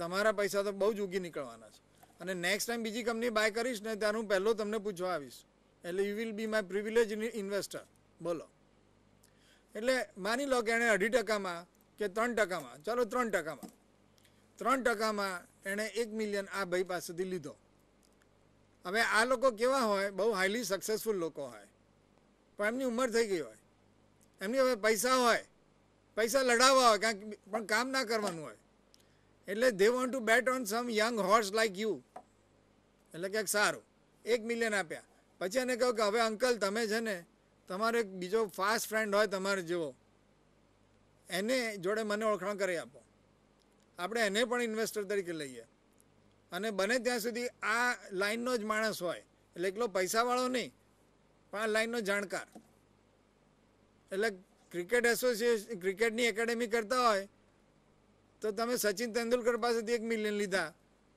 તમારા પૈસા તો બહુ જ ઉગી નીકળવાના છે અને નેક્સ્ટ ટાઈમ બીજી કંપની બાય કરીશ ને ત્યારે હું પહેલો તમને પૂછવા આવીશ એટલે you will be my privilege investor બોલો એટલે માની લો કે એણે અઢી ટકામાં કે ત્રણ ટકામાં ચાલો ત્રણ ટકામાં ત્રણ ટકામાં એણે એક મિલિયન આ ભાઈ પાસેથી લીધો હવે આ લોકો કેવા હોય બહુ હાઈલી સક્સેસફુલ લોકો હોય પણ એમની ઉંમર થઈ ગઈ હોય એમની હવે પૈસા હોય પૈસા લડાવવા હોય કાંઈક પણ કામ ના કરવાનું હોય એટલે they want to bet on some young horse like you એટલે ક્યાંક સારું એક મિલિયન આપ્યા પછી એને કહ્યું કે હવે અંકલ તમે છે ને તમારો એક બીજો ફાસ્ટ ફ્રેન્ડ હોય તમારે જેવો એને જોડે મને ઓળખાણ કરી આપો આપણે એને પણ ઇન્વેસ્ટર તરીકે લઈએ અને બને ત્યાં સુધી આ લાઈનનો જ માણસ હોય એટલે એકલો પૈસાવાળો નહીં પણ આ લાઈનનો જાણકાર એટલે ક્રિકેટ એસોસિએશન ક્રિકેટની એકેડેમી કરતા હોય તો તમે સચિન તેંડુલકર પાસેથી એક મિલિયન લીધા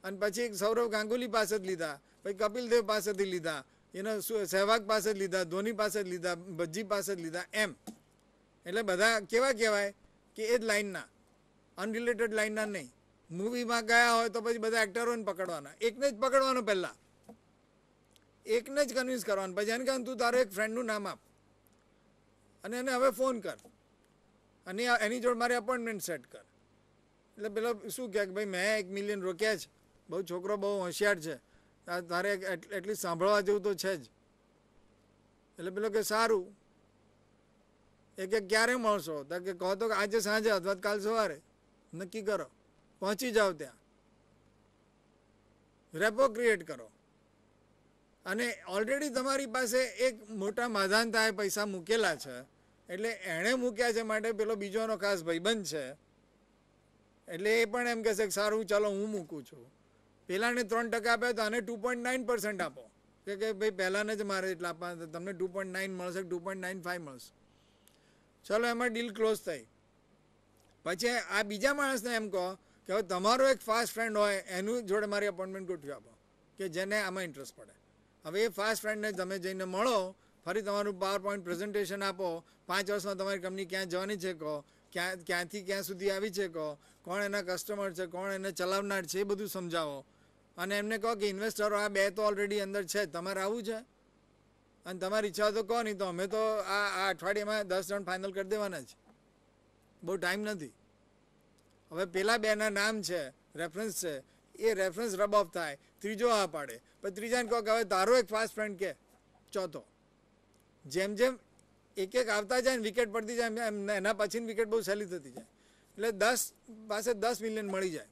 અને પછી એક સૌરવ ગાંગુલી પાસે જ લીધા પછી કપિલ દેવ પાસેથી લીધા એનો સહેવાગ પાસે જ લીધા ધોની પાસે જ લીધા ભજ્જી પાસે જ લીધા એમ એટલે બધા કેવા કહેવાય કે એ જ લાઈનના અનરિલેટેડ લાઇનના નહીં મૂવીમાં ગયા હોય તો પછી બધા એક્ટરોને પકડવાના એકને જ પકડવાનો પહેલાં એકને જ કન્વિન્સ કરવાનું પછી એને કહે તું તારો એક ફ્રેન્ડનું નામ આપ અને એને હવે ફોન કર અને એની જોડે મારી અપોઇન્ટમેન્ટ સેટ કર એટલે પેલો શું કહે કે ભાઈ મેં એક મિલિયન રોક્યા છે બહુ છોકરો બહુ હોશિયાર છે તારે એટલી સાંભળવા જેવું તો છે જ એટલે પેલો કે સારું એક કે ક્યારે મળશો તો કે કહો તો આજે સાંજે અથવા કાલ સવારે નક્કી કરો પહોંચી જાઓ ત્યાં રેપો ક્રિએટ કરો અને ઓલરેડી તમારી પાસે એક મોટા માધાનતાએ પૈસા મૂકેલા છે એટલે એણે મૂક્યા છે માટે પેલો બીજોનો ખાસ ભાઈબંધ છે એટલે એ પણ એમ કહેશે કે સારું ચાલો હું મૂકું છું પહેલાંને ત્રણ ટકા આપ્યા તો આને ટુ પોઈન્ટ નાઇન પર્સન્ટ આપો કે કે ભાઈ પહેલાંને જ મારે એટલા આપવા તમને ટુ પોઈન્ટ નાઇન મળશે ટુ પોઈન્ટ નાઇન ફાઇવ મળશે ચાલો એમાં ડીલ ક્લોઝ થઈ પછી આ બીજા માણસને એમ કહો કે હવે તમારો એક ફાસ્ટ ફ્રેન્ડ હોય એનું જોડે મારી અપોઇન્ટમેન્ટ ગોઠવી આપો કે જેને આમાં ઇન્ટરેસ્ટ પડે હવે એ ફાસ્ટ ફ્રેન્ડને તમે જઈને મળો ફરી તમારું પાવર પોઈન્ટ પ્રેઝન્ટેશન આપો પાંચ વર્ષમાં તમારી કંપની ક્યાં જવાની છે કહો ક્યાં ક્યાંથી ક્યાં સુધી આવી છે કહો કોણ એના કસ્ટમર છે કોણ એને ચલાવનાર છે એ બધું સમજાવો અને એમને કહો કે ઇન્વેસ્ટરો આ બે તો ઓલરેડી અંદર છે તમારે આવું છે અને તમારી ઈચ્છા તો કહો નહીં તો અમે તો આ આ અઠવાડિયામાં દસ જણ ફાઇનલ કરી દેવાના છે બહુ ટાઈમ નથી હવે પેલા બેના નામ છે રેફરન્સ છે એ રેફરન્સ રબ ઓફ થાય ત્રીજો આ પાડે પણ ત્રીજાને કહો કે હવે તારો એક ફાસ્ટ ફ્રેન્ડ કે ચોથો જેમ જેમ એક એક આવતા જાય ને વિકેટ પડતી જાય એના પછીની વિકેટ બહુ સહેલી થતી જાય એટલે દસ પાસે દસ મિલિયન મળી જાય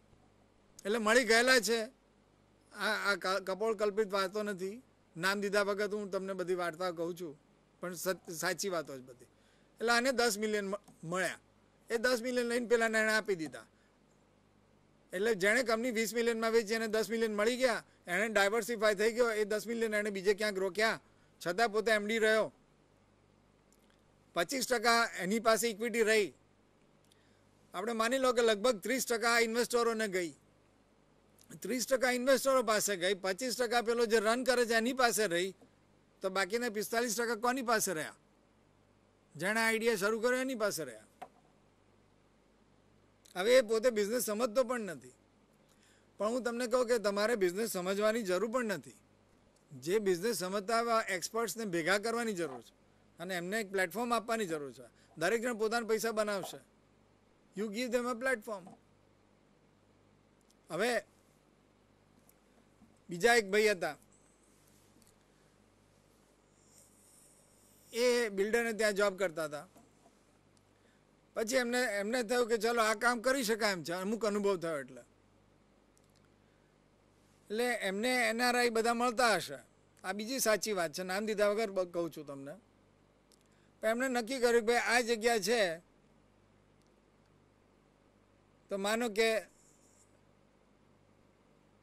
એટલે મળી ગયેલા છે આ આ કપોળ કલ્પિત વાતો નથી નામ દીધા વખત હું તમને બધી વાર્તા કહું છું પણ સાચી વાતો જ બધી એટલે આને દસ મિલિયન મળ્યા એ દસ મિલિયન લઈને પેલાને એણે આપી દીધા એટલે જેણે કંપની વીસ મિલિયનમાં વેચી એને દસ મિલિયન મળી ગયા એણે ડાયવર્સિફાય થઈ ગયો એ દસ મિલિયન એણે બીજે ક્યાંક રોક્યા છતાં પોતે એમડી રહ્યો પચીસ ટકા એની પાસે ઇક્વિટી રહી આપણે માની લો કે લગભગ ત્રીસ ટકા ઇન્વેસ્ટરોને ગઈ ત્રીસ ટકા ઇન્વેસ્ટરો પાસે ગઈ પચીસ ટકા પેલો જે રન કરે છે એની પાસે રહી તો બાકીના પિસ્તાલીસ ટકા કોની પાસે રહ્યા જેણે આઈડિયા શરૂ કર્યો એની પાસે રહ્યા હવે એ પોતે બિઝનેસ સમજતો પણ નથી પણ હું તમને કહું કે તમારે બિઝનેસ સમજવાની જરૂર પણ નથી જે બિઝનેસ સમજતા એવા એક્સપર્ટ્સને ભેગા કરવાની જરૂર છે અને એમને એક પ્લેટફોર્મ આપવાની જરૂર છે દરેક જણ પોતાના પૈસા બનાવશે you give them a platform હવે બીજા એક ભાઈ હતા એ બિલ્ડરને ત્યાં જોબ કરતા હતા પછી એમને એમને થયું કે ચલો આ કામ કરી શકાય એમ છે અમુક અનુભવ થયો એટલે એટલે એમને એનઆરઆઈ બધા મળતા હશે આ બીજી સાચી વાત છે નામ દીધા વગર કહું છું તમને એમણે નક્કી કર્યું કે ભાઈ આ જગ્યા છે તો માનો કે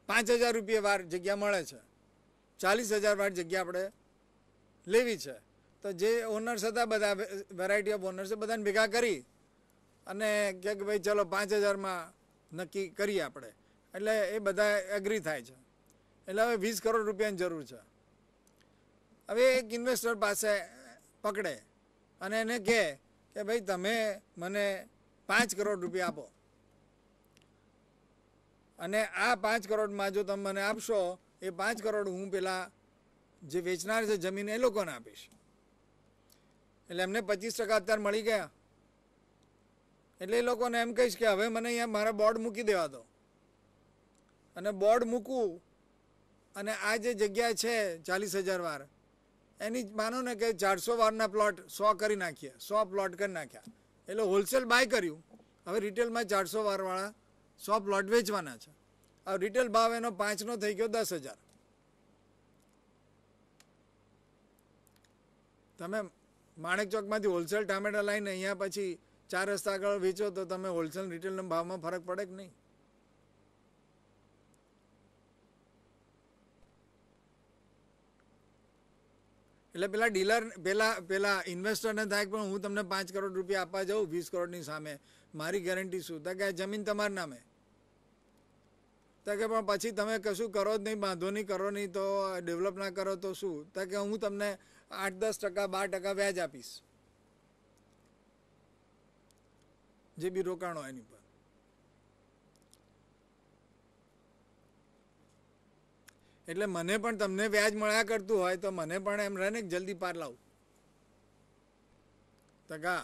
પાંચ હજાર રૂપિયા વાર જગ્યા મળે છે ચાલીસ હજાર વાર જગ્યા આપણે લેવી છે તો જે ઓનર્સ હતા બધા વેરાયટી ઓફ ઓનર્સ બધાને ભેગા કરી અને કે ભાઈ ચલો પાંચ હજારમાં નક્કી કરીએ આપણે એટલે એ બધા એગ્રી થાય છે એટલે હવે વીસ કરોડ રૂપિયાની જરૂર છે હવે એક ઇન્વેસ્ટર પાસે પકડે અને એને કહે કે ભાઈ તમે મને પાંચ કરોડ રૂપિયા આપો અને આ પાંચ કરોડમાં જો તમે મને આપશો એ પાંચ કરોડ હું પેલા જે વેચનાર છે જમીન એ લોકોને આપીશ એટલે એમને પચીસ ટકા અત્યારે મળી ગયા એટલે એ લોકોને એમ કહીશ કે હવે મને અહીંયા મારા બોર્ડ મૂકી દેવા દો અને બોર્ડ મૂકું અને આ જે જગ્યા છે ચાલીસ હજાર વાર એની માનો ને કે ચારસો વારના પ્લોટ સો કરી નાખ્યા સો પ્લોટ કરી નાખ્યા એટલે હોલસેલ બાય કર્યું હવે રિટેલમાં ચારસો વારવાળા સો પ્લોટ વેચવાના છે હવે રિટેલ ભાવ એનો પાંચનો થઈ ગયો દસ હજાર તમે માણેકચોકમાંથી હોલસેલ ટામેટા લાવીને અહીંયા પછી ચાર રસ્તા આગળ વેચો તો તમે હોલસેલ રિટેલના ભાવમાં ફરક પડે કે નહીં એટલે પેલા ડીલર પેલા પેલા ઇન્વેસ્ટરને થાય પણ હું તમને પાંચ કરોડ રૂપિયા આપવા જાઉં વીસ કરોડની સામે મારી ગેરંટી શું તો કે જમીન તમારા નામે તો કે પણ પછી તમે કશું કરો જ નહીં બાંધો નહીં કરો નહીં તો ડેવલપ ના કરો તો શું તો કે હું તમને આઠ દસ ટકા બાર ટકા વ્યાજ આપીશ જે બી રોકાણો હોય એની પર એટલે મને પણ તમને વ્યાજ મળ્યા કરતું હોય તો મને પણ એમ રહે ને જલ્દી પાર લાવું ટકા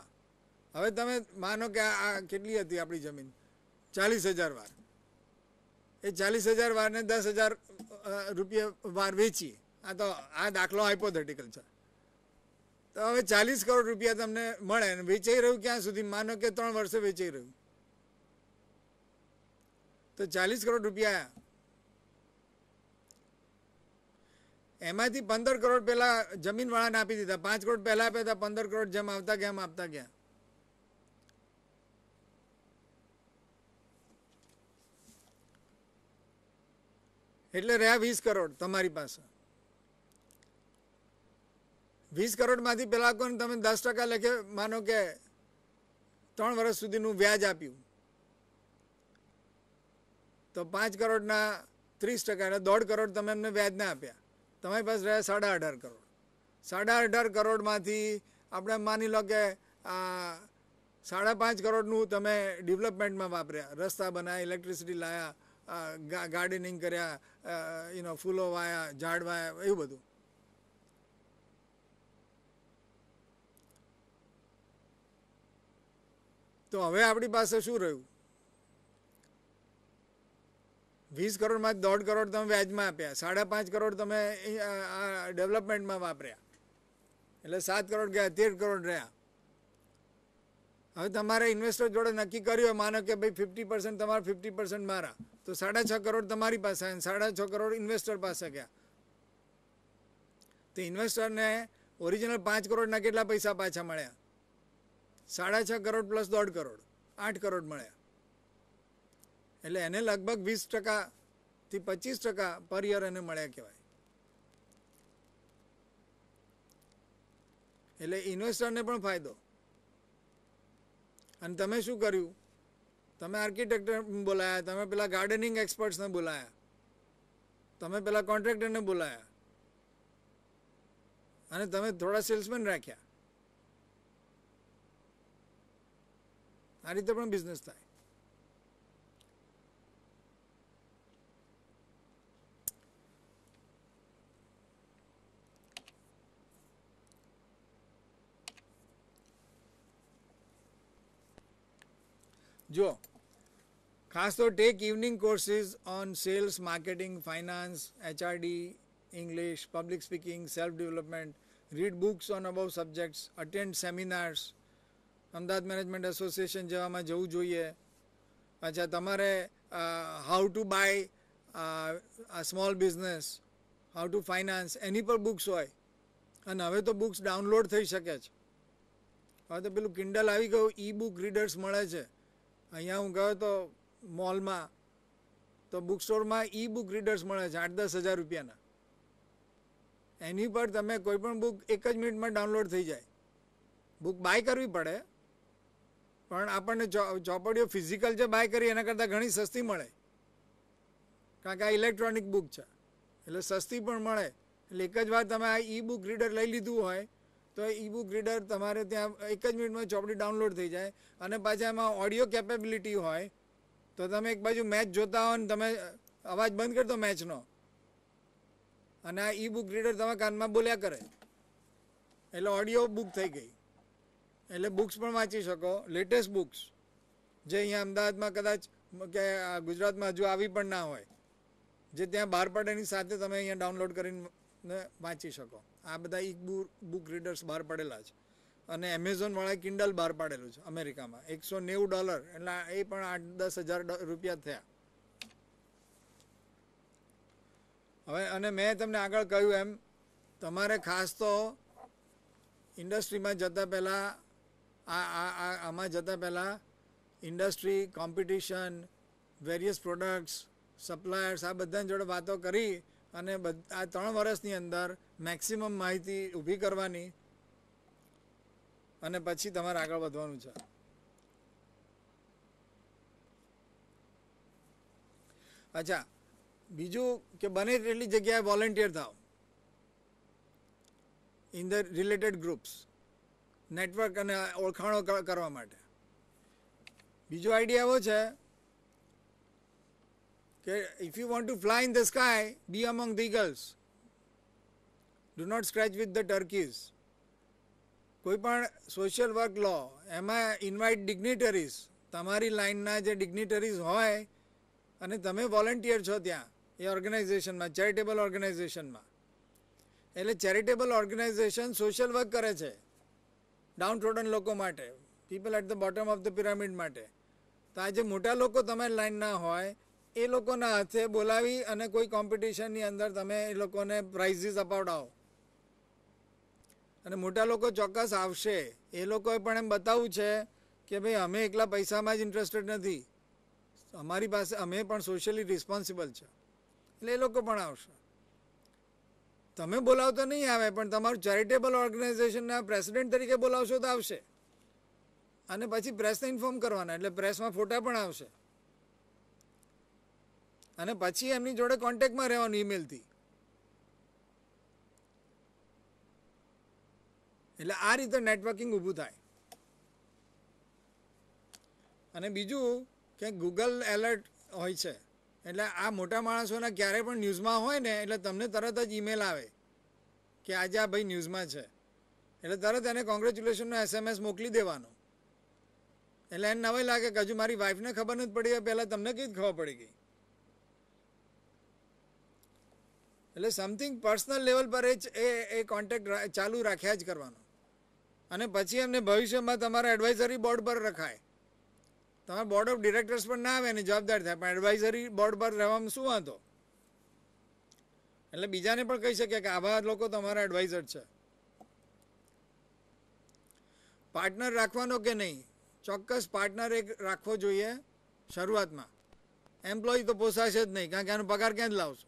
હવે તમે માનો કે આ કેટલી હતી આપણી જમીન ચાલીસ હજાર વાર એ ચાલીસ હજાર વારને દસ હજાર રૂપિયા વાર વેચીએ આ તો આ દાખલો હાઇપોથેટિકલ છે તો હવે ચાલીસ કરોડ રૂપિયા તમને મળે અને વેચાઈ રહ્યું ક્યાં સુધી માનો કે ત્રણ વર્ષે વેચાઈ રહ્યું તો ચાલીસ કરોડ રૂપિયા એમાંથી પંદર કરોડ પહેલા પહેલાં જમીનવાળાને આપી દીધા પાંચ કરોડ પહેલા આપ્યા હતા પંદર કરોડ જેમ આવતા ગયા એમ આપતા ગયા એટલે રહ્યા વીસ કરોડ તમારી પાસે વીસ કરોડમાંથી પેલા કોને તમે દસ ટકા લખે માનો કે ત્રણ વર્ષ સુધીનું વ્યાજ આપ્યું તો પાંચ કરોડના ત્રીસ ટકા એટલે દોઢ કરોડ તમે એમને ના આપ્યા તમારી પાસે રહ્યા સાડા અઢાર કરોડ સાડા અઢાર કરોડમાંથી આપણે માની લો કે સાડા પાંચ કરોડનું તમે ડેવલપમેન્ટમાં વાપર્યા રસ્તા બનાવ્યા ઇલેક્ટ્રિસિટી લાવ્યા ગાર્ડનિંગ કર્યા એનો ફૂલો વાયા ઝાડ વાયા એવું બધું તો હવે આપણી પાસે શું રહ્યું વીસ કરોડમાં દોઢ કરોડ તમે વ્યાજમાં આપ્યા સાડા પાંચ કરોડ તમે ડેવલપમેન્ટમાં વાપર્યા એટલે સાત કરોડ ગયા તેર કરોડ રહ્યા હવે તમારે ઇન્વેસ્ટર જોડે નક્કી કર્યું માનો કે ભાઈ ફિફ્ટી પર્સન્ટ તમારા ફિફ્ટી પર્સન્ટ મારા તો સાડા છ કરોડ તમારી પાસે અને સાડા છ કરોડ ઇન્વેસ્ટર પાસે ગયા તો ઇન્વેસ્ટરને ઓરિજિનલ પાંચ કરોડના કેટલા પૈસા પાછા મળ્યા સાડા છ કરોડ પ્લસ દોઢ કરોડ આઠ કરોડ મળ્યા એટલે એને લગભગ વીસ ટકાથી પચીસ ટકા પર યર એને મળ્યા કહેવાય એટલે ઇન્વેસ્ટરને પણ ફાયદો અને તમે શું કર્યું તમે આર્કિટેક્ટર બોલાયા તમે પેલા ગાર્ડનિંગ એક્સપર્ટ્સને બોલાયા તમે પેલા કોન્ટ્રાક્ટરને બોલાયા અને તમે થોડા સેલ્સમેન રાખ્યા આ રીતે પણ બિઝનેસ થાય જો ખાસ તો take evening courses on sales marketing finance HRD English public speaking self development read books on about subjects attend seminars Ahmedabad management association જેવામાં જવું જોઈએ અચ્છા તમારે હાઉ ટુ બાય આ small business how to finance એની પર બુક્સ હોય અને હવે તો બુક્સ ડાઉનલોડ થઈ શકે છે હવે તો પેલું કિન્ડલ આવી ગયું ઈ બુક રીડર્સ મળે છે અહીંયા હું ગયો તો મોલમાં તો બુક સ્ટોરમાં ઈ બુક રીડર્સ મળે છે આઠ દસ હજાર રૂપિયાના એની પર તમે કોઈ પણ બુક એક જ મિનિટમાં ડાઉનલોડ થઈ જાય બુક બાય કરવી પડે પણ આપણને ચોપડીઓ ફિઝિકલ જે બાય કરી એના કરતાં ઘણી સસ્તી મળે કારણ કે આ ઇલેક્ટ્રોનિક બુક છે એટલે સસ્તી પણ મળે એટલે એક જ વાર તમે આ ઈ બુક રીડર લઈ લીધું હોય તો એ બુક રીડર તમારે ત્યાં એક જ મિનિટમાં ચોપડી ડાઉનલોડ થઈ જાય અને પાછા એમાં ઓડિયો કેપેબિલિટી હોય તો તમે એક બાજુ મેચ જોતા હો ને તમે અવાજ બંધ કરતો મેચનો અને આ ઈ બુક રીડર તમે કાનમાં બોલ્યા કરે એટલે ઓડિયો બુક થઈ ગઈ એટલે બુક્સ પણ વાંચી શકો લેટેસ્ટ બુક્સ જે અહીંયા અમદાવાદમાં કદાચ કે ગુજરાતમાં હજુ આવી પણ ના હોય જે ત્યાં બહાર પડેની સાથે તમે અહીંયા ડાઉનલોડ કરીને વાંચી શકો આ બધા ઈ બુક રીડર્સ બહાર પડેલા છે અને એમેઝોનવાળાએ કિન્ડલ બહાર પાડેલું છે અમેરિકામાં એકસો નેવું ડોલર એટલે એ પણ આઠ દસ હજાર રૂપિયા થયા હવે અને મેં તમને આગળ કહ્યું એમ તમારે ખાસ તો ઇન્ડસ્ટ્રીમાં જતા પહેલાં આ આ આમાં જતા પહેલાં industry competition various products suppliers આ બધાની જોડે વાતો કરી અને આ ત્રણ વર્ષની અંદર મેક્સિમમ માહિતી ઊભી કરવાની અને પછી તમારે આગળ વધવાનું છે અચ્છા બીજું કે બને તેટલી જગ્યાએ વોલેન્ટિયર થાવ in the related groups network અને ઓળખાણો કરવા માટે બીજો આઈડિયા એવો છે if you want to fly in the sky, be among the eagles. Do not scratch with the turkeys. કોઈ પણ સોશિયલ વર્ક લો એમાં ઇન્વાઇટ ડિગ્નિટરીઝ તમારી લાઇનના જે ડિગ્નિટરીઝ હોય અને તમે વોલન્ટિયર છો ત્યાં એ ઓર્ગેનાઇઝેશનમાં ચેરિટેબલ ઓર્ગેનાઇઝેશનમાં એટલે ચેરિટેબલ ઓર્ગેનાઇઝેશન સોશિયલ વર્ક કરે છે ડાઉનટ્રોડન લોકો માટે people at the bottom of the pyramid માટે તો આજે મોટા લોકો તમારી લાઇનના હોય એ લોકોના હાથે બોલાવી અને કોઈ કોમ્પિટિશનની અંદર તમે એ લોકોને પ્રાઇઝીસ અપાવડાવો અને મોટા લોકો ચોક્કસ આવશે એ લોકોએ પણ એમ બતાવવું છે કે ભાઈ અમે એકલા પૈસામાં જ ઇન્ટરેસ્ટેડ નથી અમારી પાસે અમે પણ સોશિયલી રિસ્પોન્સિબલ છે એટલે એ લોકો પણ આવશે તમે બોલાવો તો નહીં આવે પણ તમારું ચેરિટેબલ ઓર્ગેનાઇઝેશનના પ્રેસિડેન્ટ તરીકે બોલાવશો તો આવશે અને પછી પ્રેસને ઇન્ફોર્મ કરવાના એટલે પ્રેસમાં ફોટા પણ આવશે અને પછી એમની જોડે કોન્ટેક્ટમાં રહેવાનું ઈમેલથી એટલે આ રીતે નેટવર્કિંગ ઊભું થાય અને બીજું કે ગૂગલ એલર્ટ હોય છે એટલે આ મોટા માણસોના ક્યારે પણ ન્યૂઝમાં હોય ને એટલે તમને તરત જ ઈમેલ આવે કે આજે આ ભાઈ ન્યૂઝમાં છે એટલે તરત એને કોંગ્રેચ્યુલેશનનો એસએમએસ મોકલી દેવાનો એટલે એને નવાઈ લાગે કે હજુ મારી વાઇફને ખબર નથી પડી પહેલાં તમને કઈ જ ખબર પડી ગઈ એટલે સમથિંગ પર્સનલ લેવલ પર એ એ કોન્ટેક્ટ ચાલુ રાખ્યા જ કરવાનો અને પછી એમને ભવિષ્યમાં તમારા એડવાઇઝરી બોર્ડ પર રખાય તમારા બોર્ડ ઓફ ડિરેક્ટર્સ પણ ના આવે અને જવાબદાર થાય પણ એડવાઇઝરી બોર્ડ પર રહેવામાં શું વાંધો એટલે બીજાને પણ કહી શકીએ કે આવા લોકો તમારા એડવાઇઝર છે પાર્ટનર રાખવાનો કે નહીં ચોક્કસ પાર્ટનર એક રાખવો જોઈએ શરૂઆતમાં એમ્પ્લોય તો પોસાશે જ નહીં કારણ કે આનો પગાર ક્યાં જ લાવશો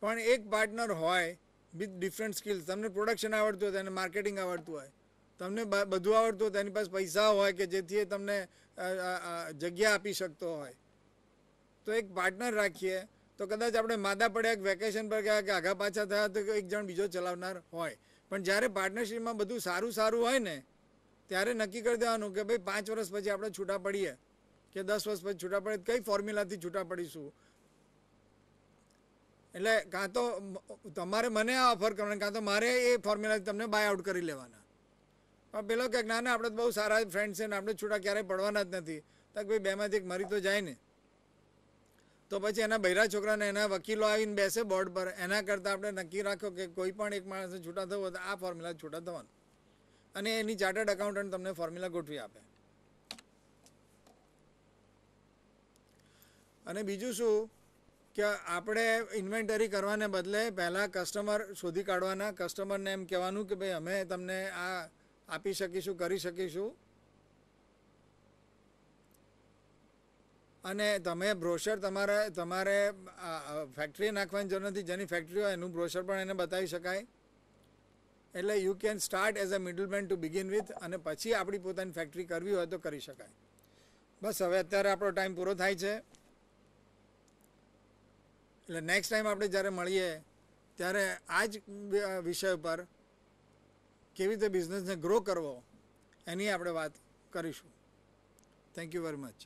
પણ એક પાર્ટનર હોય વિથ ડિફરન્ટ સ્કિલ્સ તમને પ્રોડક્શન આવડતું હોય તેને માર્કેટિંગ આવડતું હોય તમને બધું આવડતું હોય તેની પાસે પૈસા હોય કે જેથી એ તમને જગ્યા આપી શકતો હોય તો એક પાર્ટનર રાખીએ તો કદાચ આપણે માદા પડ્યા વેકેશન પર ગયા કે આઘા પાછા થયા તો એક જણ બીજો ચલાવનાર હોય પણ જ્યારે પાર્ટનરશીપમાં બધું સારું સારું હોય ને ત્યારે નક્કી કરી દેવાનું કે ભાઈ પાંચ વર્ષ પછી આપણે છૂટા પડીએ કે દસ વર્ષ પછી છૂટા પડીએ કઈ ફોર્મ્યુલાથી છૂટા પડીશું એટલે કાં તો તમારે મને આ ઓફર કરવાની કાં તો મારે એ ફોર્મ્યુલા તમને બાય આઉટ કરી લેવાના પણ પેલો કે ના આપણે તો બહુ સારા ફ્રેન્ડ છે ને આપણે છૂટા ક્યારેય પડવાના જ નથી તક ભાઈ બેમાંથી એક મરી તો જાય ને તો પછી એના બૈરા છોકરાને એના વકીલો આવીને બેસે બોર્ડ પર એના કરતાં આપણે નક્કી રાખ્યો કે કોઈ પણ એક માણસને છૂટા થવું તો આ ફોર્મ્યુલા છૂટા થવાનું અને એની ચાર્ટર્ડ એકાઉન્ટન્ટ તમને ફોર્મ્યુલા ગોઠવી આપે અને બીજું શું કે આપણે ઇન્વેન્ટરી કરવાને બદલે પહેલાં કસ્ટમર શોધી કાઢવાના કસ્ટમરને એમ કહેવાનું કે ભાઈ અમે તમને આ આપી શકીશું કરી શકીશું અને તમે બ્રોશર તમારે તમારે ફેક્ટરી નાખવાની જરૂર નથી જેની ફેક્ટરી હોય એનું બ્રોશર પણ એને બતાવી શકાય એટલે you can start as a middleman to begin with અને પછી આપણી પોતાની ફેક્ટરી કરવી હોય તો કરી શકાય બસ હવે અત્યારે આપણો ટાઈમ પૂરો થાય છે એટલે નેક્સ્ટ ટાઈમ આપણે જ્યારે મળીએ ત્યારે આ જ વિષય પર કેવી રીતે બિઝનેસને ગ્રો કરવો એની આપણે વાત કરીશું થેન્ક યુ વેરી મચ